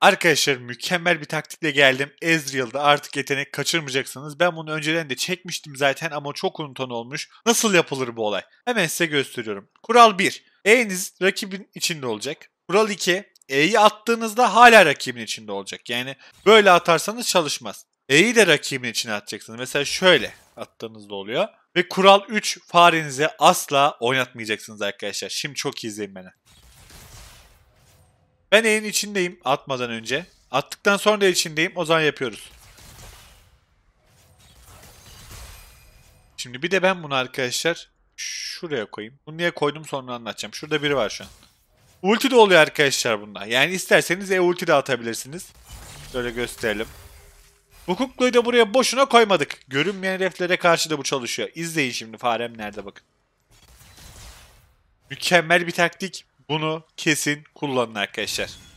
Arkadaşlar mükemmel bir taktikle geldim. Ezreal'da artık yetenek kaçırmayacaksınız. Ben bunu önceden de çekmiştim zaten ama çok unutan olmuş. Nasıl yapılır bu olay? Hemen size gösteriyorum. Kural 1. E'niz rakibin içinde olacak. Kural 2. E'yi attığınızda hala rakibin içinde olacak. Yani böyle atarsanız çalışmaz. E'yi de rakibin içine atacaksınız. Mesela şöyle attığınızda oluyor. Ve kural 3 farenizi asla oynatmayacaksınız arkadaşlar. Şimdi çok izleyin beni. Ben E'nin içindeyim atmadan önce. Attıktan sonra da içindeyim. O zaman yapıyoruz. Şimdi bir de ben bunu arkadaşlar şuraya koyayım. Bunu niye koydum sonra anlatacağım. Şurada biri var şu an. Ulti de oluyor arkadaşlar bunda. Yani isterseniz E ulti de atabilirsiniz. Şöyle gösterelim. Bu kukluyu da buraya boşuna koymadık. Görünmeyen reflere karşı da bu çalışıyor. İzleyin şimdi farem nerede bakın. Mükemmel bir taktik. Bunu kesin kullanın arkadaşlar.